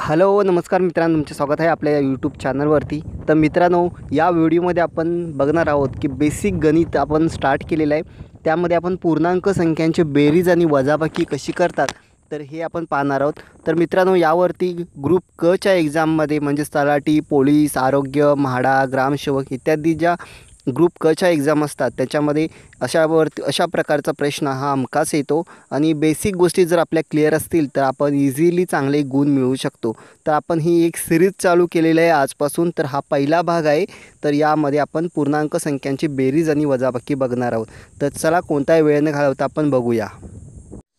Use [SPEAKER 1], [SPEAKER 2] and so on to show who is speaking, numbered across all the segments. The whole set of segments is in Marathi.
[SPEAKER 1] हॅलो नमस्कार मित्रांनो तुमचे स्वागत आहे आपल्या या यूट्यूब चॅनलवरती तर मित्रांनो या व्हिडिओमध्ये आपण बघणार आहोत की बेसिक गणित आपण स्टार्ट केलेलं आहे त्यामध्ये आपण पूर्णांक संख्यांचे बेरीज आणि वजाबाकी कशी करतात तर हे आपण पाहणार आहोत तर मित्रांनो यावरती ग्रुप कच्या एक्झाममध्ये म्हणजेच तलाठी पोलीस आरोग्य म्हाडा ग्रामसेवक इत्यादी ज्या ग्रुप कच्या एक्झाम असतात त्याच्यामध्ये अशावर अशा प्रकारचा प्रश्न हा अमकास येतो आणि बेसिक गोष्टी जर आपल्या क्लिअर असतील तर आपण इझिली चांगले गुण मिळवू शकतो तर आपण ही एक सिरीज चालू केलेली आहे आजपासून तर हा पहिला भाग आहे तर यामध्ये आपण पूर्णांक संख्यांची बेरीज आणि वजाबाकी बघणार आहोत तर चला कोणताही वेळ न घालवता आपण बघूया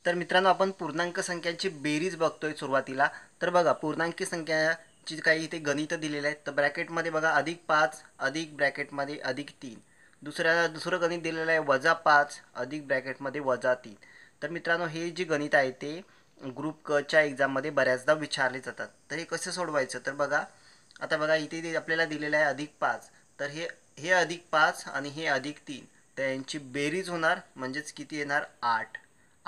[SPEAKER 1] तर मित्रांनो आपण पूर्णांक संख्यांची बेरीज बघतोय सुरुवातीला तर बघा पूर्णांकी संख्या जी काही इथे गणितं दिलेले आहेत तर ब्रॅकेटमध्ये बघा अधिक पाच अधिक ब्रॅकेटमध्ये अधिक तीन दुसऱ्या दुसरं गणित दिलेलं आहे वजा पाच अधिक ब्रॅकेटमध्ये वजा तीन तर मित्रांनो हे जे गणित आहे ते ग्रुप कच्या एक्झाममध्ये बऱ्याचदा विचारले जातात तर हे कसं सोडवायचं तर बघा आता बघा इथे आपल्याला दिलेलं आहे अधिक पाच तर हे हे अधिक पाच आणि हे अधिक तीन तर यांची बेरीज होणार म्हणजेच किती येणार आठ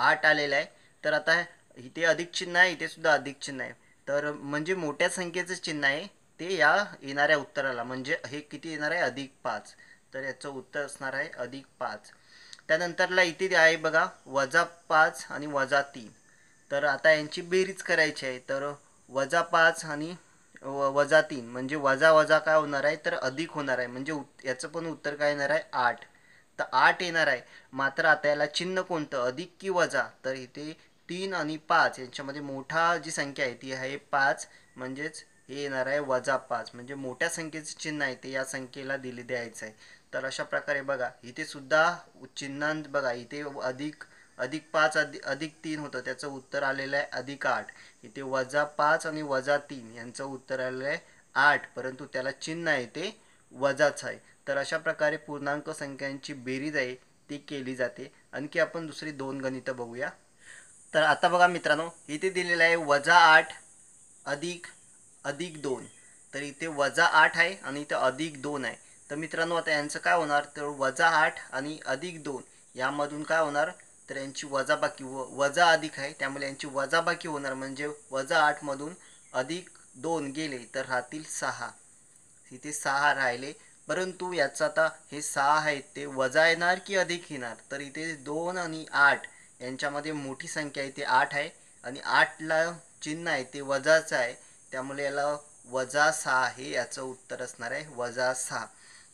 [SPEAKER 1] आठ आलेलं आहे तर आता इथे अधिक चिन्ह आहे इथे सुद्धा अधिक चिन्ह आहे तर म्हणजे मोठ्या संख्येचं चिन्ह आहे ते या येणाऱ्या उत्तराला म्हणजे हे किती येणार आहे अधिक पाच तर याचं उत्तर असणार आहे अधिक पाच त्यानंतरला इथे आहे बघा वजा पाच आणि वजा तीन तर आता यांची बेरीज करायची आहे तर वजा पाच आणि व वजा तीन म्हणजे वजा वजा काय होणार आहे तर अधिक होणार आहे म्हणजे याचं पण उत्तर काय येणार आहे आठ तर आठ येणार आहे मात्र आता याला चिन्ह कोणतं अधिक की वजा तर इथे तीन आणि पाच यांच्यामध्ये मोठा जी संख्या आहे ती आहे पाच म्हणजेच हे येणार आहे वजा पाच म्हणजे मोठ्या संख्येचं चिन्ह आहे ते या संख्येला दिले द्यायचं आहे तर अशा प्रकारे बघा इथे सुद्धा चिन्हांत बघा इथे अधिक अधिक पाच अधिक अधिक तीन होतं त्याचं उत्तर आलेलं आहे अधिक आठ इथे वजा पाच आणि वजा तीन यांचं उत्तर आलेलं आहे आठ परंतु त्याला चिन्ह आहे ते वजाच आहे तर अशा प्रकारे पूर्णांक संख्यांची बेरीज आहे ती केली जाते आणखी आपण दुसरी दोन गणितं बघूया तर आता बघा मित्रांनो इथे दिलेलं आहे वजा आठ अधिक अधिक दोन तर इथे वजा आठ आहे आणि इथे अधिक दोन आहे तर मित्रांनो आता यांचं काय होणार तर वजा आठ आणि अधिक दोन यामधून काय होणार तर यांची वजाबाकी व वजा अधिक आहे त्यामुळे यांची वजाबाकी होणार म्हणजे वजा आठमधून अधिक दोन गेले तर राहतील सहा इथे सहा राहिले परंतु याचं आता हे सहा आहेत ते वजा येणार की अधिक येणार तर इथे दोन आणि आठ यांच्यामध्ये मोठी संख्या आहे ती आठ आहे आणि आठला चिन्ह आहे ते वजाचं आहे त्यामुळे याला वजा सहा हे याचं उत्तर असणार आहे वजा सहा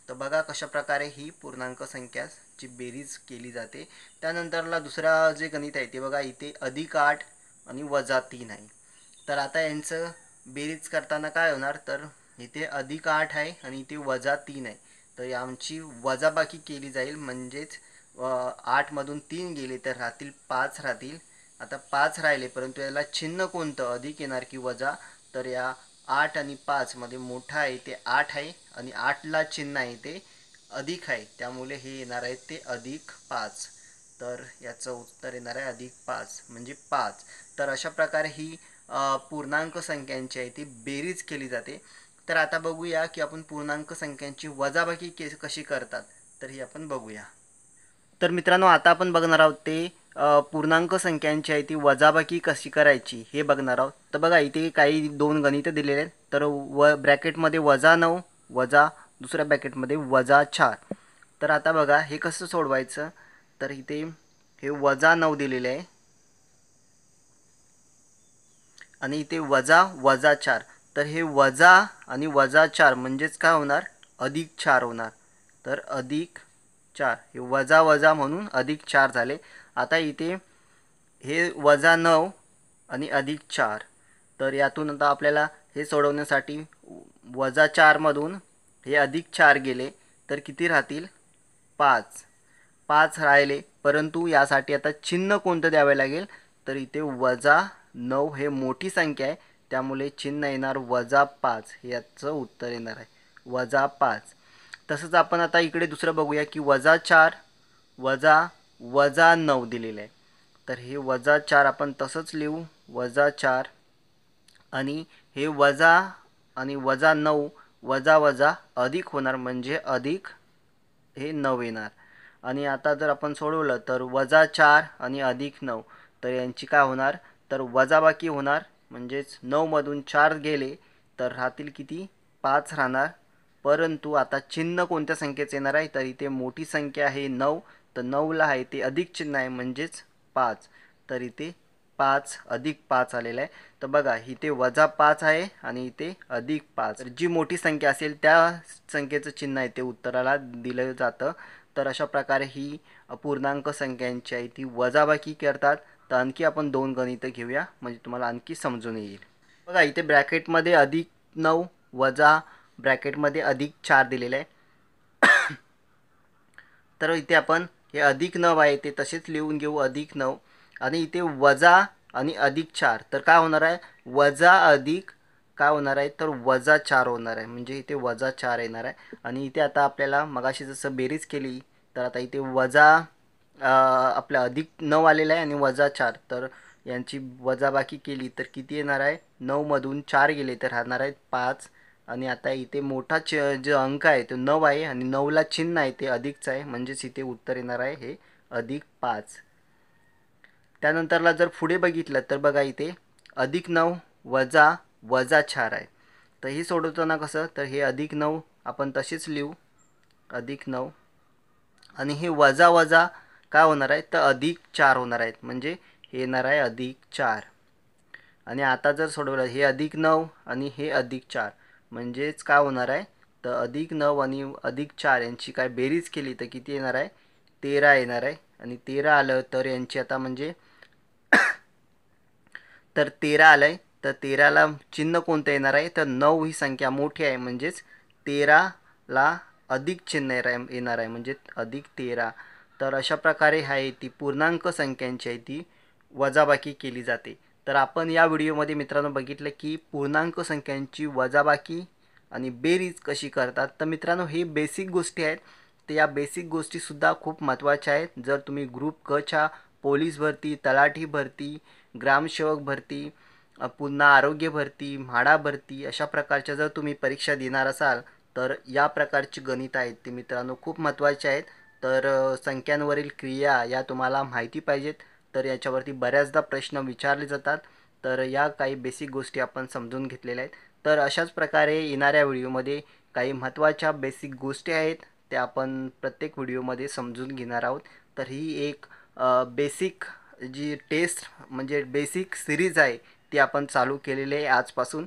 [SPEAKER 1] तर बघा कशाप्रकारे ही पूर्णांक संख्याची बेरीज केली जाते त्यानंतरला दुसरा जे गणित आहे ते बघा इथे अधिक आठ आणि वजा तीन आहे तर आता यांचं बेरीज करताना काय होणार तर इथे अधिक आठ आहे आणि इथे वजा तीन आहे तर आमची वजाबाकी केली जाईल म्हणजेच आठमधून तीन गेले तर राहतील पाच राहतील आता पाच राहिले परंतु याला छिन्न कोणतं अधिक येणार की वजा तर या आठ आणि पाचमध्ये मोठा आहे ते आठ आहे आणि आठला चिन्ह आहे ते अधिक आहे त्यामुळे हे येणार आहे ते अधिक पाच तर याचं उत्तर येणार आहे अधिक पाच म्हणजे पाच तर अशा प्रकारे ही पूर्णांक संख्यांची आहे ती बेरीज केली जाते तर आता बघूया की आपण पूर्णांक संख्यांची वजाबाकी के कशी करतात तर ही आपण बघूया तर मित्रांनो आता आपण बघणार आहोत ते पूर्णांक संख्यांची आहे ती वजाबाकी कशी करायची हे बघणार आहोत तर बघा इथे काही दोन गणितं दिलेले आहेत तर व ब्रॅकेटमध्ये वजा नऊ वजा दुसऱ्या ब्रॅकेटमध्ये वजा चार तर आता बघा हे कसं सोडवायचं तर इथे हे वजा नऊ दिलेले आहे आणि इथे वजा वजा चार तर हे वजा आणि वजा चार म्हणजेच काय होणार अधिक चार होणार तर अधिक चार हे वजा वजा म्हणून अधिक चार झाले आता इथे हे वजा नऊ आणि अधिक चार तर यातून आता आपल्याला हे सोडवण्यासाठी वजा चारमधून हे अधिक चार गेले तर किती राहतील पाच पाच राहिले परंतु यासाठी आता चिन्ह कोणतं द्यावे लागेल तर इथे वजा नऊ हे मोठी संख्या आहे त्यामुळे चिन्ह येणार वजा पाच याचं उत्तर येणार आहे वजा पाच तसंच आपण आता इकडे दुसरं बघूया की वजा चार वजा वजा नऊ दिलेलं आहे तर हे वजा चार आपण तसंच लिहू वजा चार आणि हे वजा आणि वजा नऊ वजा वजा अधिक होणार म्हणजे अधिक हे नऊ येणार आणि आता जर आपण सोडवलं तर वजा चार आणि अधिक नऊ तर यांची काय होणार तर वजाबाकी होणार म्हणजेच नऊमधून चार गेले तर राहतील किती पाच राहणार परंतु आता चिन्ह कोणत्या संख्येचं येणार आहे तर इथे मोठी संख्या आहे नऊ तर नऊला आहे ते अधिक चिन्ह आहे म्हणजेच पाच तर इथे पाच अधिक पाच आलेलं आहे तर बघा इथे वजा पाच आहे आणि इथे अधिक पाच जी मोठी संख्या असेल त्या संख्येचं चिन्ह आहे ते उत्तराला दिलं जातं तर अशा प्रकारे ही पूर्णांक संख्यांची आहे ती वजाबाकी करतात तर आणखी आपण दोन गणितं घेऊया म्हणजे तुम्हाला आणखी समजून येईल बघा इथे ब्रॅकेटमध्ये अधिक नऊ वजा ब्रॅकेटमध्ये अधिक चार दिलेलं आहे तर इथे आपण हे अधिक नऊ आहे ते तसेच लिहून घेऊ अधिक नऊ आणि इथे वजा आणि अधिक चार तर काय होणार आहे वजा अधिक काय होणार आहे तर वजा चार होणार आहे म्हणजे इथे वजा चार येणार आहे आणि इथे आता आपल्याला मगाशी जसं बेरीज केली तर आता इथे वजा आपला अधिक नऊ आलेला आहे आणि वजा चार तर यांची वजाबाकी केली तर किती येणार आहे नऊमधून चार गेले तर राहणार आहे पाच आणि आता इथे मोठा च जो अंक आहे तो नऊ आहे आणि नऊला चिन्ह आहे ते अधिकच आहे म्हणजेच इथे उत्तर येणार आहे हे अधिक पाच त्यानंतरला जर पुढे बघितलं तर बघा इथे अधिक नऊ वजा वजा चार आहे तर हे सोडवताना कसं तर हे अधिक नऊ आपण तसेच लिहू अधिक नऊ आणि हे वजा वजा काय होणार आहे तर अधिक चार होणार आहेत म्हणजे हे येणार आहे अधिक चार आणि आता जर सोडवलं हे अधिक नऊ आणि हे अधिक चार म्हणजेच काय होणार आहे तर अधिक नऊ आणि अधिक चार यांची काय बेरीज केली तर किती येणार आहे तेरा येणार आहे आणि तेरा आलं तर यांची आता म्हणजे तर तेरा आलं आहे तर तेराला चिन्ह कोणतं येणार आहे तर नऊ ही संख्या मोठी आहे म्हणजेच तेराला अधिक चिन्ह येणार आहे म्हणजे अधिक तेरा तर अशा प्रकारे आहे ती पूर्णांक संख्यांची आहे ती वजाबाकी केली जाते तर आपण या व्हिडिओमध्ये मित्रांनो बघितलं की पूर्णांक संख्यांची वजाबाकी आणि बेरीज कशी करतात तर मित्रांनो हे बेसिक गोष्टी आहेत तर या बेसिक गोष्टीसुद्धा खूप महत्त्वाच्या आहेत जर तुम्ही ग्रुप कच्या पोलीस भरती तलाठी भरती ग्रामसेवक भरती पुन्हा आरोग्य भरती म्हाडा भरती अशा प्रकारच्या जर तुम्ही परीक्षा देणार असाल तर या प्रकारची गणित आहेत ती मित्रांनो खूप महत्त्वाची आहेत तर संख्यांवरील क्रिया या तुम्हाला माहिती पाहिजेत तर याच्यावरती बऱ्याचदा प्रश्न विचारले जातात तर या काही बेसिक गोष्टी आपण समजून घेतलेल्या आहेत तर अशाच प्रकारे येणाऱ्या व्हिडिओमध्ये काही महत्त्वाच्या बेसिक गोष्टी आहेत त्या आपण प्रत्येक व्हिडिओमध्ये समजून घेणार आहोत तर ही एक बेसिक जी टेस्ट म्हणजे बेसिक सिरीज आहे ती आपण चालू केलेली आहे आजपासून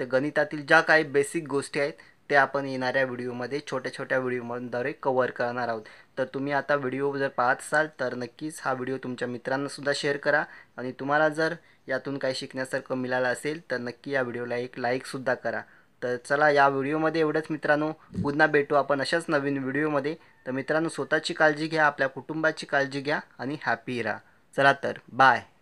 [SPEAKER 1] तर गणितातील ज्या काही बेसिक गोष्टी आहेत ते आपण येणाऱ्या व्हिडिओमध्ये छोट्या छोट्या व्हिडिओद्वारे कवर करणार आहोत तर तुम्ही आता व्हिडिओ जर पाहत असाल तर नक्कीच हा व्हिडिओ तुमच्या मित्रांनासुद्धा शेअर करा आणि तुम्हाला जर यातून काही शिकण्यासारखं मिळालं असेल तर नक्की या व्हिडिओला एक लाईकसुद्धा करा तर चला या व्हिडिओमध्ये एवढंच मित्रांनो पुन्हा भेटू आपण अशाच नवीन व्हिडिओमध्ये तर मित्रांनो स्वतःची काळजी घ्या आपल्या कुटुंबाची काळजी घ्या आणि हॅपी राहा चला तर बाय